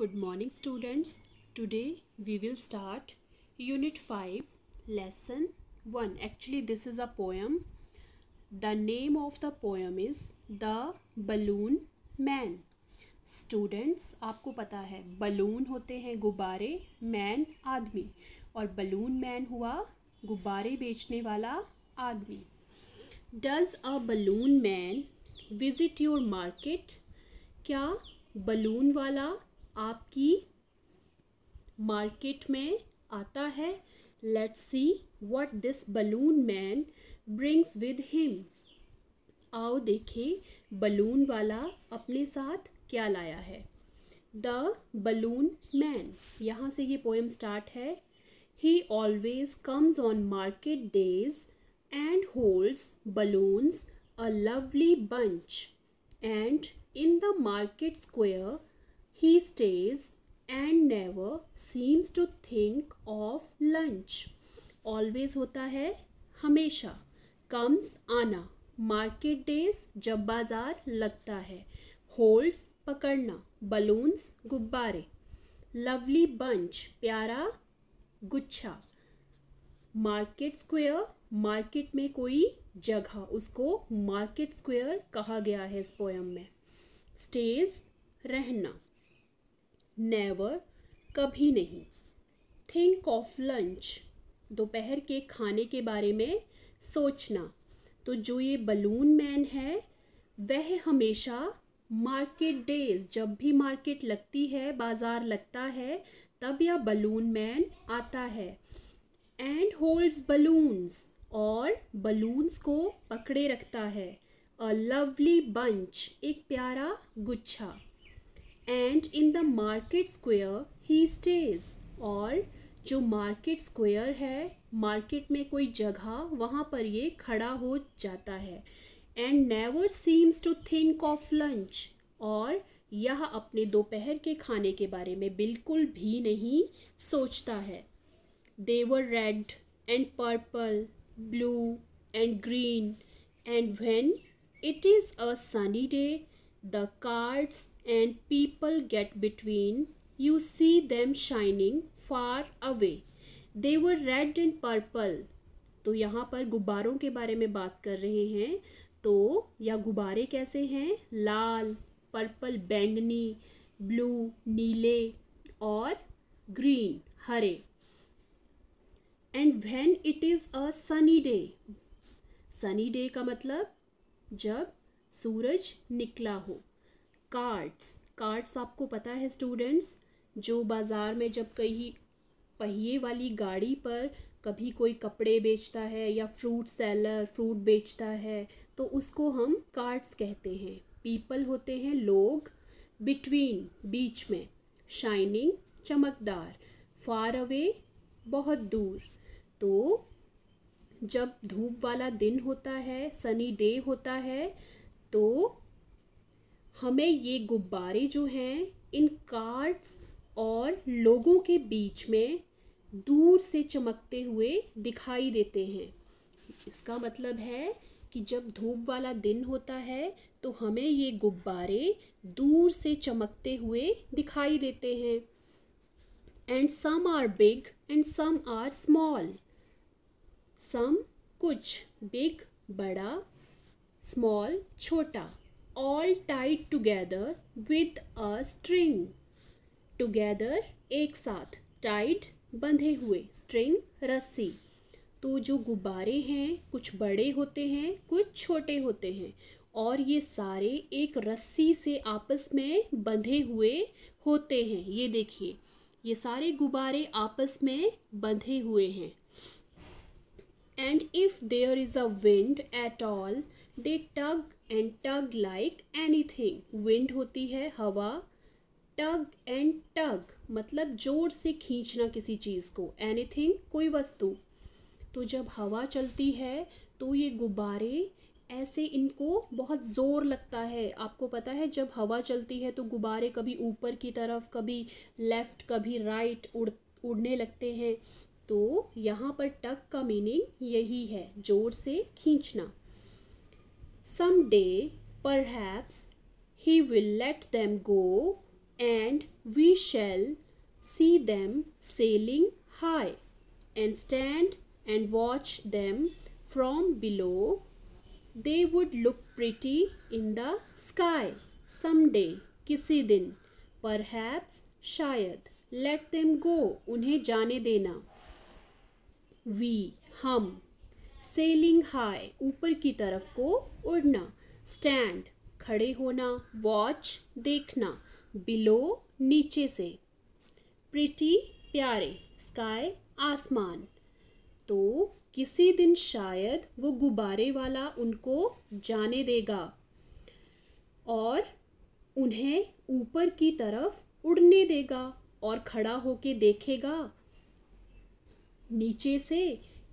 Good morning students. Today we will start Unit 5 Lesson 1. Actually this is a poem. The name of the poem is The Balloon Man. Students आपको पता है balloon होते हैं गुब्बारे man आदमी और balloon man हुआ गुब्बारे बेचने वाला आदमी does a balloon man visit your market क्या बलून वाला आपकी मार्केट में आता है let's see what this balloon man brings with him आओ देखें बलून वाला अपने साथ क्या लाया है द बलून मैन यहाँ से ये पोएम स्टार्ट है he always comes on market days and holds balloons a lovely bunch and in the market square He stays and never seems to think of lunch. Always होता है हमेशा comes आना market days जब बाजार लगता है holds पकड़ना balloons गुब्बारे लवली बंच प्यारा गुच्छा मार्केट स्क्वायर मार्केट में कोई जगह उसको मार्केट स्क्वायर कहा गया है इस पोएम में स्टेज रहना नेवर कभी नहीं थिंक ऑफ लंच दोपहर के खाने के बारे में सोचना तो जो ये बलून मैन है वह हमेशा मार्केट डेज जब भी मार्केट लगती है बाज़ार लगता है तब यह बलून मैन आता है एंड होल्ड्स बलून्स और बलून्स को पकड़े रखता है अ लवली बंच एक प्यारा गुच्छा and in the market square he stays और जो मार्केट स्क्वेयर है मार्केट में कोई जगह वहाँ पर ये खड़ा हो जाता है and never seems to think of lunch और यह अपने दोपहर के खाने के बारे में बिल्कुल भी नहीं सोचता है they're red and purple blue and green and when it is a sunny day The cars and people get between. You see them shining far away. They were red and purple. तो यहाँ पर गुब्बारों के बारे में बात कर रहे हैं तो या गुब्बारे कैसे हैं लाल पर्पल बैंगनी ब्लू नीले और ग्रीन हरे and when it is a sunny day sunny day का मतलब जब सूरज निकला हो कार्ड्स कार्ड्स आपको पता है स्टूडेंट्स जो बाज़ार में जब कहीं पहिए वाली गाड़ी पर कभी कोई कपड़े बेचता है या फ्रूट सेलर फ्रूट बेचता है तो उसको हम कार्ड्स कहते हैं पीपल होते हैं लोग बिटवीन बीच में शाइनिंग चमकदार फार अवे बहुत दूर तो जब धूप वाला दिन होता है सनी डे होता है तो हमें ये गुब्बारे जो हैं इन कार्ड्स और लोगों के बीच में दूर से चमकते हुए दिखाई देते हैं इसका मतलब है कि जब धूप वाला दिन होता है तो हमें ये गुब्बारे दूर से चमकते हुए दिखाई देते हैं and some are big and some are small some कुछ बिग बड़ा स्मॉल छोटा all tight together with a string together एक साथ टाइट बंधे हुए स्ट्रिंग रस्सी तो जो गुब्बारे हैं कुछ बड़े होते हैं कुछ छोटे होते हैं और ये सारे एक रस्सी से आपस में बंधे हुए होते हैं ये देखिए ये सारे गुब्बारे आपस में बंधे हुए हैं and if there is a wind at all they tug and tug like anything wind होती है हवा टग एंड टग मतलब जोर से खींचना किसी चीज़ को एनी थिंग कोई वस्तु तो जब हवा चलती है तो ये गुब्बारे ऐसे इनको बहुत ज़ोर लगता है आपको पता है जब हवा चलती है तो गुब्बारे कभी ऊपर की तरफ कभी लेफ़्ट कभी राइट उड़ उड़ने लगते हैं तो यहाँ पर टक का मीनिंग यही है जोर से खींचना some day perhaps he will let them go and we shall see them sailing high and stand and watch them from below they would look pretty in the sky some day किसी दिन पर HEPS शायद late them गो उन्हें जाने देना we हम selling high ऊपर की तरफ को उड़ना स्टैंड खड़े होना वॉच देखना बिलो नीचे से प्रिटी प्यारे स्काई आसमान तो किसी दिन शायद वो गुब्बारे वाला उनको जाने देगा और उन्हें ऊपर की तरफ उड़ने देगा और खड़ा होके देखेगा नीचे से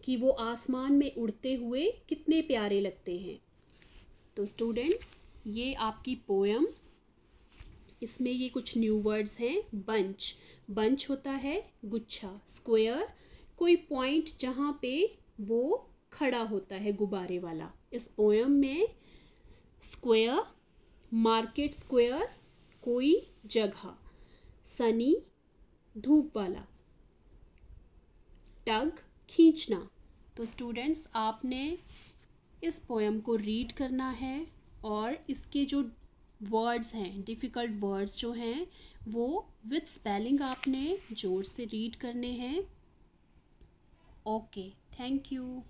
कि वो आसमान में उड़ते हुए कितने प्यारे लगते हैं तो स्टूडेंट्स ये आपकी पोयम इसमें ये कुछ न्यू वर्ड्स हैं बंच बंच होता है गुच्छा स्क्वायर कोई पॉइंट जहाँ पे वो खड़ा होता है गुब्बारे वाला इस पोएम में स्क्वायर मार्केट स्क्वायर कोई जगह सनी धूप वाला टग खींचना तो स्टूडेंट्स आपने इस पोएम को रीड करना है और इसके जो वर्ड्स हैं डिफ़िकल्ट वर्ड्स जो हैं वो विथ स्पेलिंग आपने जोर से रीड करने हैं ओके थैंक यू